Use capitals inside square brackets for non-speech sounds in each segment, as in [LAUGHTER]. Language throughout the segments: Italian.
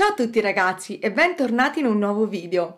Ciao a tutti ragazzi e bentornati in un nuovo video!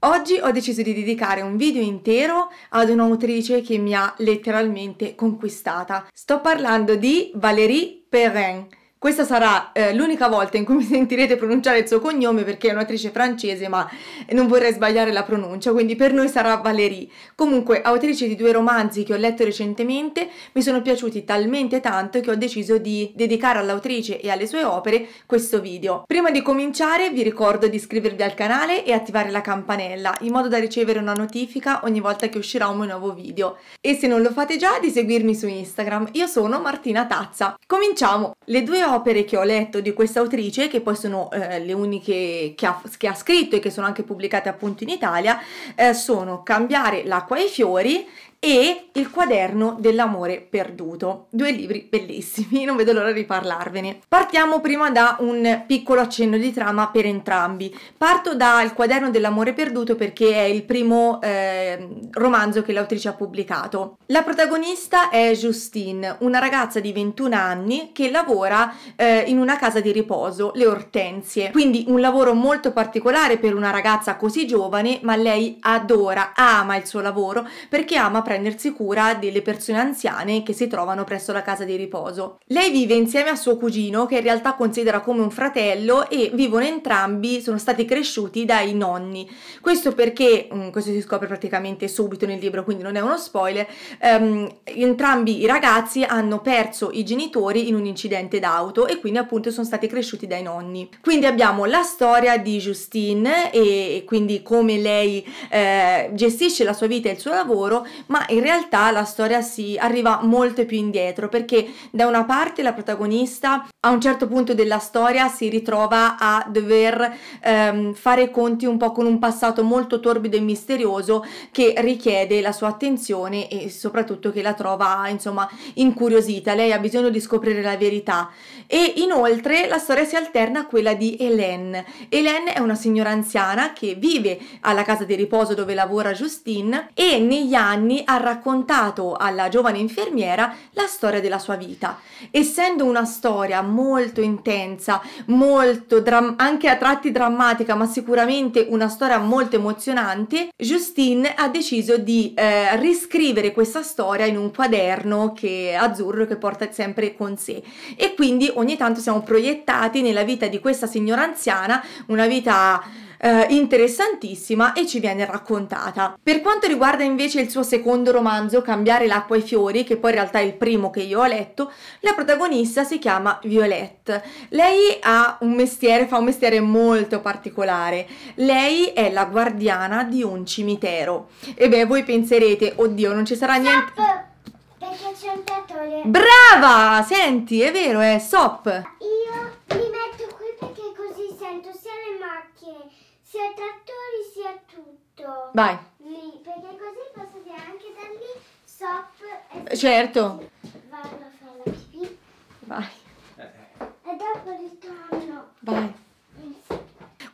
Oggi ho deciso di dedicare un video intero ad un'autrice che mi ha letteralmente conquistata. Sto parlando di Valérie Perrin. Questa sarà eh, l'unica volta in cui mi sentirete pronunciare il suo cognome perché è un'attrice francese ma non vorrei sbagliare la pronuncia, quindi per noi sarà Valérie. Comunque, autrice di due romanzi che ho letto recentemente, mi sono piaciuti talmente tanto che ho deciso di dedicare all'autrice e alle sue opere questo video. Prima di cominciare vi ricordo di iscrivervi al canale e attivare la campanella in modo da ricevere una notifica ogni volta che uscirà un mio nuovo video. E se non lo fate già di seguirmi su Instagram, io sono Martina Tazza. Cominciamo! Le due opere opere che ho letto di questa autrice, che poi sono eh, le uniche che ha, che ha, scritto e che sono anche pubblicate appunto in Italia, eh, sono Cambiare l'acqua ai fiori e Il quaderno dell'amore perduto. Due libri bellissimi, non vedo l'ora di parlarvene. Partiamo prima da un piccolo accenno di trama per entrambi. Parto dal quaderno dell'amore perduto perché è il primo eh, romanzo che l'autrice ha pubblicato. La protagonista è Justine, una ragazza di 21 anni che lavora eh, in una casa di riposo, le Ortensie. Quindi un lavoro molto particolare per una ragazza così giovane, ma lei adora, ama il suo lavoro perché ama praticamente prendersi cura delle persone anziane che si trovano presso la casa di riposo. Lei vive insieme a suo cugino che in realtà considera come un fratello e vivono entrambi, sono stati cresciuti dai nonni. Questo perché, mm, questo si scopre praticamente subito nel libro, quindi non è uno spoiler, ehm, entrambi i ragazzi hanno perso i genitori in un incidente d'auto e quindi appunto sono stati cresciuti dai nonni. Quindi abbiamo la storia di Justine e quindi come lei eh, gestisce la sua vita e il suo lavoro, ma in realtà la storia si arriva molto più indietro perché da una parte la protagonista a un certo punto della storia si ritrova a dover ehm, fare conti un po' con un passato molto torbido e misterioso che richiede la sua attenzione e soprattutto che la trova insomma incuriosita, lei ha bisogno di scoprire la verità e inoltre la storia si alterna a quella di Hélène. Hélène è una signora anziana che vive alla casa di riposo dove lavora Justine e negli anni ha ha raccontato alla giovane infermiera la storia della sua vita. Essendo una storia molto intensa, molto anche a tratti drammatica, ma sicuramente una storia molto emozionante, Justine ha deciso di eh, riscrivere questa storia in un quaderno che, azzurro che porta sempre con sé. E quindi ogni tanto siamo proiettati nella vita di questa signora anziana, una vita eh, interessantissima e ci viene raccontata. Per quanto riguarda invece il suo secondo romanzo, Cambiare l'acqua ai fiori, che poi in realtà è il primo che io ho letto, la protagonista si chiama Violette. Lei ha un mestiere, fa un mestiere molto particolare. Lei è la guardiana di un cimitero. E beh, voi penserete, oddio, non ci sarà niente... Brava! Senti, è vero, è eh, Sop. Io mi metto qui perché così sento sia le macchie sia trattori sia tutto. Vai. Lì, perché così posso dire anche da lì stop. E... Certo. Vado a fare la pipì. Vai. E dopo ritorno. Vai.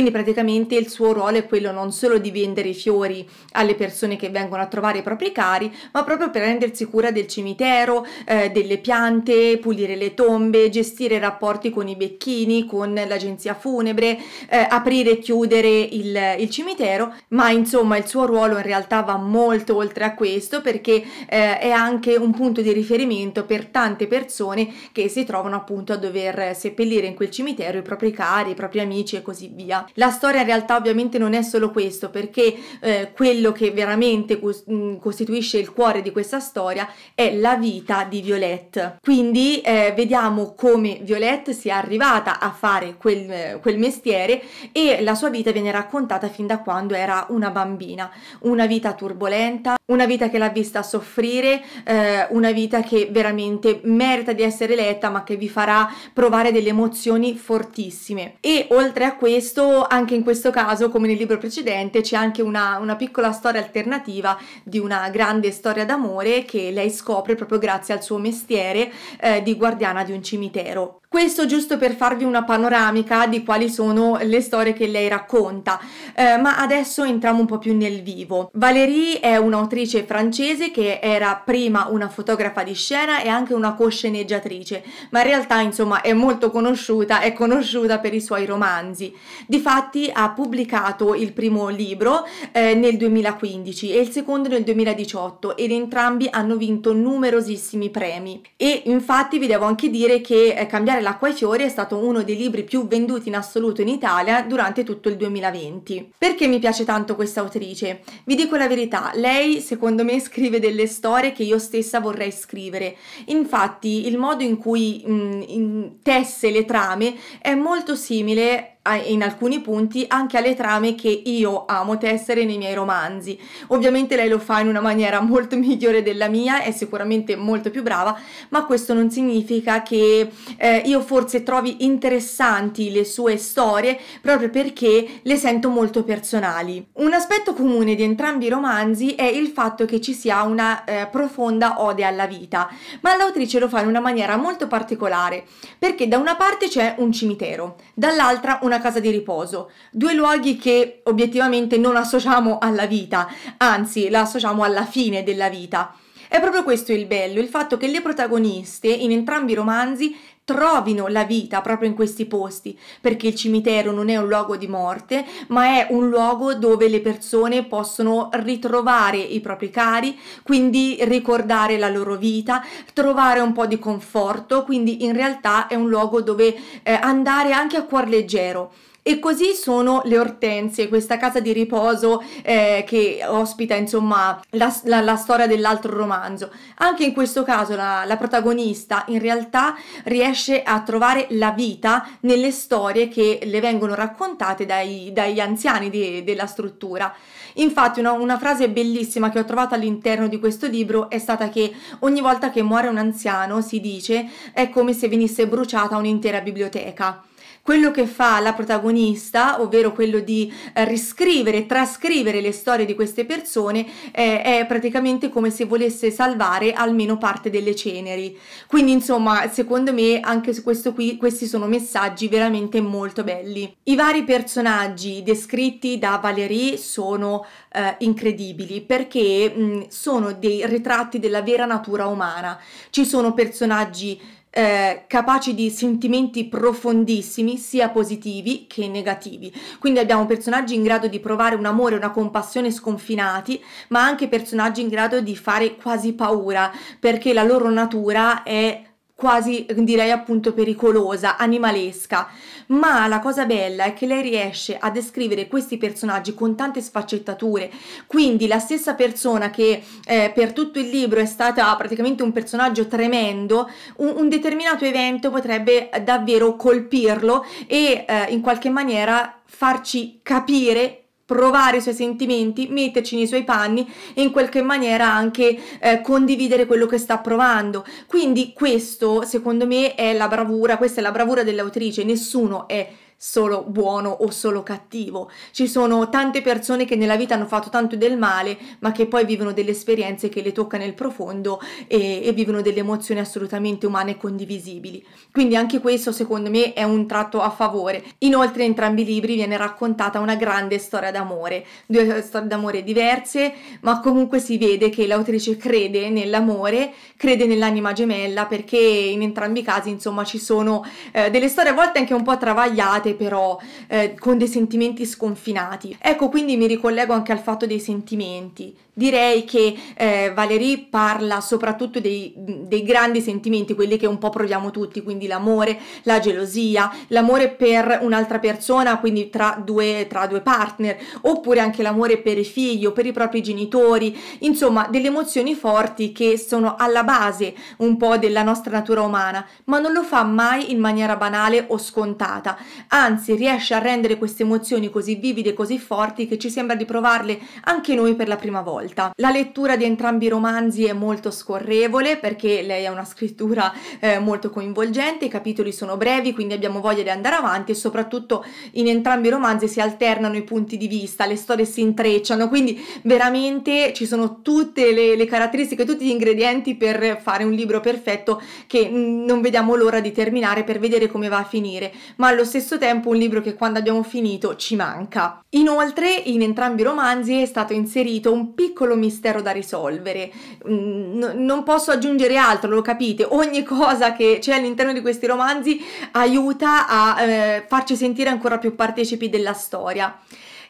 Quindi praticamente il suo ruolo è quello non solo di vendere i fiori alle persone che vengono a trovare i propri cari, ma proprio per rendersi cura del cimitero, eh, delle piante, pulire le tombe, gestire i rapporti con i becchini, con l'agenzia funebre, eh, aprire e chiudere il, il, cimitero, ma insomma il suo ruolo in realtà va molto oltre a questo perché eh, è anche un punto di riferimento per tante persone che si trovano appunto a dover seppellire in quel cimitero i propri cari, i propri amici e così via. La storia in realtà ovviamente non è solo questo, perché eh, quello che veramente mm, costituisce il cuore di questa storia è la vita di Violette. Quindi eh, vediamo come Violette sia arrivata a fare quel, quel mestiere e la sua vita viene raccontata fin da quando era una bambina. Una vita turbolenta, una vita che l'ha vista soffrire, eh, una vita che veramente merita di essere letta ma che vi farà provare delle emozioni fortissime. E oltre a questo anche in questo caso, come nel libro precedente, c'è anche una, una piccola storia alternativa di una grande storia d'amore che lei scopre proprio grazie al suo mestiere eh, di guardiana di un cimitero. Questo giusto per farvi una panoramica di quali sono le storie che lei racconta, eh, ma adesso entriamo un po' più nel vivo. Valérie è un'autrice francese che era prima una fotografa di scena e anche una cosceneggiatrice, ma in realtà insomma è molto conosciuta, è conosciuta per i suoi romanzi. Difatti ha pubblicato il primo libro eh, nel 2015 e il secondo nel 2018 ed entrambi hanno vinto numerosissimi premi. E infatti vi devo anche dire che eh, cambiare Amare l'acqua ai fiori è stato uno dei libri più venduti in assoluto in Italia durante tutto il 2020. Perché mi piace tanto questa autrice? Vi dico la verità, lei secondo me scrive delle storie che io stessa vorrei scrivere. Infatti il modo in cui mh, mm, in, tesse le trame è molto simile in alcuni punti anche alle trame che io amo tessere nei miei romanzi. Ovviamente lei lo fa in una maniera [LAUGHS] molto migliore della mia, è sicuramente molto più brava, ma questo non significa che eh, io forse trovi interessanti le sue storie proprio perché le sento molto personali. Un aspetto comune di entrambi i romanzi è il fatto che ci sia una eh, profonda ode alla vita, ma l'autrice lo fa in una maniera molto particolare, perché da una parte c'è un cimitero, dall'altra una casa di riposo, due luoghi che obiettivamente non associamo alla vita, anzi la associamo alla fine della vita. È proprio questo il bello, il fatto che le protagoniste in entrambi i romanzi trovino la vita proprio in questi posti, perché il cimitero non è un luogo di morte, ma è un luogo dove le persone possono ritrovare i propri cari, quindi ricordare la loro vita, trovare un po' di conforto, quindi in realtà è un luogo dove eh, andare anche a cuor leggero. E così sono le ortensie, questa casa di riposo eh, che ospita insomma la, la, la storia dell'altro romanzo. Anche in questo caso la, la, protagonista in realtà riesce a trovare la vita nelle storie che le vengono raccontate dai, dagli anziani de, della struttura. Infatti una, una frase bellissima che ho trovato all'interno di questo libro è stata che ogni volta che muore un anziano si dice è come se venisse bruciata un'intera biblioteca quello che fa la protagonista, ovvero quello di eh, riscrivere, trascrivere le storie di queste persone, eh, è praticamente come se volesse salvare almeno parte delle ceneri. Quindi, insomma, secondo me anche su questo qui, questi sono messaggi veramente molto belli. I vari personaggi descritti da Valérie sono eh, incredibili perché mh, sono dei ritratti della vera natura umana. Ci sono personaggi eh, capaci di sentimenti profondissimi, sia positivi che negativi. Quindi abbiamo personaggi in grado di provare un amore, una compassione sconfinati, ma anche personaggi in grado di fare quasi paura, perché la loro natura è quasi direi appunto pericolosa, animalesca, ma la cosa bella è che lei riesce a descrivere questi personaggi con tante sfaccettature, quindi la stessa persona che eh, per tutto il libro è stata praticamente un personaggio tremendo, un, un determinato evento potrebbe davvero colpirlo e eh, in qualche maniera farci capire provare i suoi sentimenti, metterci nei suoi panni e in qualche maniera anche eh, condividere quello che sta provando. Quindi questo, secondo me, è la bravura, questa è la bravura dell'autrice, nessuno è solo buono o solo cattivo. Ci sono tante persone che nella vita hanno fatto tanto del male, ma che poi vivono delle esperienze che le tocca nel profondo e, e vivono delle emozioni assolutamente umane e condivisibili. Quindi anche questo secondo me è un tratto a favore. Inoltre in entrambi i libri viene raccontata una grande storia d'amore, due eh, storie d'amore diverse, ma comunque si vede che l'autrice crede nell'amore, crede nell'anima gemella perché in entrambi i casi insomma ci sono eh, delle storie a volte anche un po' travagliate provate però eh, con dei sentimenti sconfinati. Ecco, quindi mi ricollego anche al fatto dei sentimenti. Direi che eh, Valerie parla soprattutto dei, dei grandi sentimenti, quelli che un po' proviamo tutti, quindi l'amore, la gelosia, l'amore per un'altra persona, quindi tra due, tra due partner, oppure anche l'amore per i figli o per i propri genitori, insomma delle emozioni forti che sono alla base un po' della nostra natura umana, ma non lo fa mai in maniera banale o scontata, anzi riesce a rendere queste emozioni così vivide così forti che ci sembra di provarle anche noi per la prima volta. La lettura di entrambi i romanzi è molto scorrevole perché lei ha una scrittura eh, molto coinvolgente, i capitoli sono brevi quindi abbiamo voglia di andare avanti e soprattutto in entrambi i romanzi si alternano i punti di vista, le storie si intrecciano, quindi veramente ci sono tutte le, le caratteristiche, tutti gli ingredienti per fare un libro perfetto che mm, non vediamo l'ora di terminare per vedere come va a finire, ma allo stesso tempo tempo un libro che quando abbiamo finito ci manca. Inoltre in entrambi i romanzi è stato inserito un piccolo mistero da risolvere. Mm, n- non posso aggiungere altro, lo capite, ogni cosa che c'è all'interno di questi romanzi aiuta a eh, farci sentire ancora più partecipi della storia.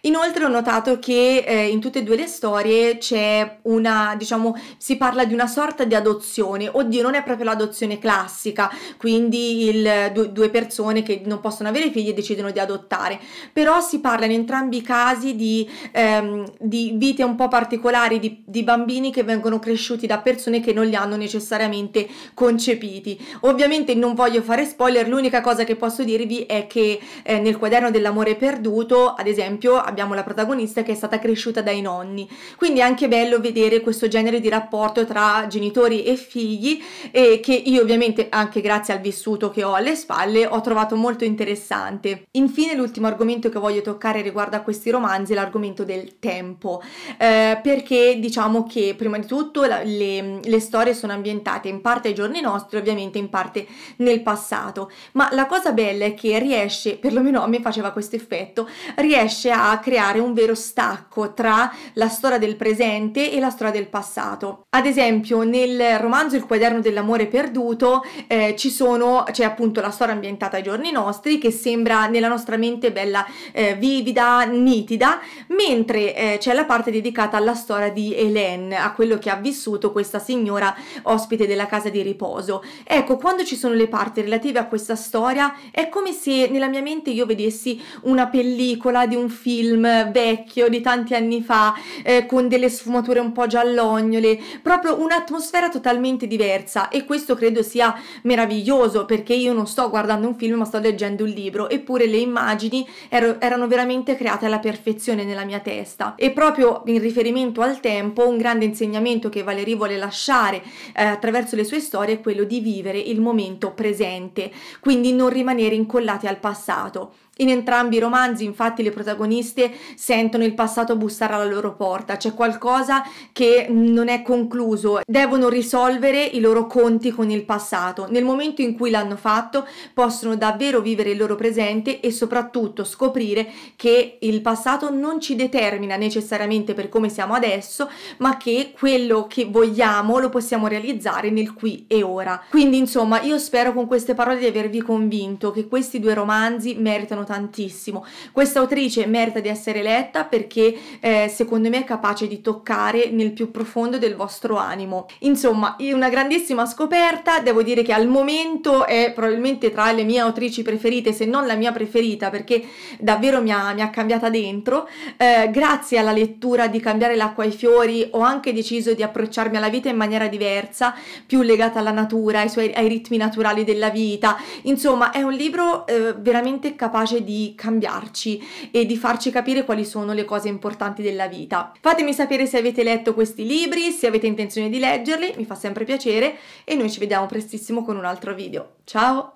Inoltre ho notato che eh, in tutte e due le storie c'è una, diciamo, si parla di una sorta di adozione, oddio non è proprio l'adozione classica, quindi il, due, due persone che non possono avere figli e decidono di adottare, però si parla in entrambi i casi di, ehm, di vite un po' particolari, di, di bambini che vengono cresciuti da persone che non li hanno necessariamente concepiti. Ovviamente non voglio fare spoiler, l'unica cosa che posso dirvi è che eh, nel quaderno dell'amore perduto, ad esempio, abbiamo la protagonista che è stata cresciuta dai nonni. Quindi è anche bello vedere questo genere di rapporto tra genitori e figli e che io ovviamente anche grazie al vissuto che ho alle spalle ho trovato molto interessante. Infine l'ultimo argomento che voglio toccare riguardo a questi romanzi è l'argomento del tempo eh, perché diciamo che prima di tutto la, le, le storie sono ambientate in parte ai giorni nostri ovviamente in parte nel passato ma la cosa bella è che riesce perlomeno a me faceva questo effetto riesce a creare un vero stacco tra la storia del presente e la storia del passato. Ad esempio, nel romanzo Il quaderno dell'amore perduto eh, ci sono, c'è appunto la storia ambientata ai giorni nostri che sembra nella nostra mente bella eh, vivida, nitida, mentre eh, c'è la parte dedicata alla storia di Hélène, a quello che ha vissuto questa signora ospite della casa di riposo. Ecco, quando ci sono le parti relative a questa storia, è come se nella mia mente io vedessi una pellicola di un film film vecchio di tanti anni fa eh, con delle sfumature un po' giallognole, proprio un'atmosfera totalmente diversa e questo credo sia meraviglioso perché io non sto guardando un film ma sto leggendo un libro eppure le immagini ero, erano veramente create alla perfezione nella mia testa e proprio in riferimento al tempo un grande insegnamento che Valerie vuole lasciare eh, attraverso le sue storie è quello di vivere il momento presente, quindi non rimanere incollati al passato in entrambi i romanzi, infatti, le protagoniste sentono il passato bussare alla loro porta, c'è qualcosa che non è concluso, devono risolvere i loro conti con il passato. Nel momento in cui l'hanno fatto, possono davvero vivere il loro presente e soprattutto scoprire che il passato non ci determina necessariamente per come siamo adesso, ma che quello che vogliamo lo possiamo realizzare nel qui e ora. Quindi, insomma, io spero con queste parole di avervi convinto che questi due romanzi meritano tantissimo. Questa autrice merita di essere letta perché eh, secondo me è capace di toccare nel più profondo del vostro animo. Insomma, è una grandissima scoperta, devo dire che al momento è probabilmente tra le mie autrici preferite, se non la mia preferita, perché davvero mi ha, mi ha cambiata dentro. Eh, grazie alla lettura di Cambiare l'acqua ai fiori ho anche deciso di approcciarmi alla vita in maniera diversa, più legata alla natura, ai, suoi, ai ritmi naturali della vita. Insomma, è un libro eh, veramente capace di cambiarci e di farci capire quali sono le cose importanti della vita. Fatemi sapere se avete letto questi libri, se avete intenzione di leggerli, mi fa sempre piacere e noi ci vediamo prestissimo con un altro video. Ciao!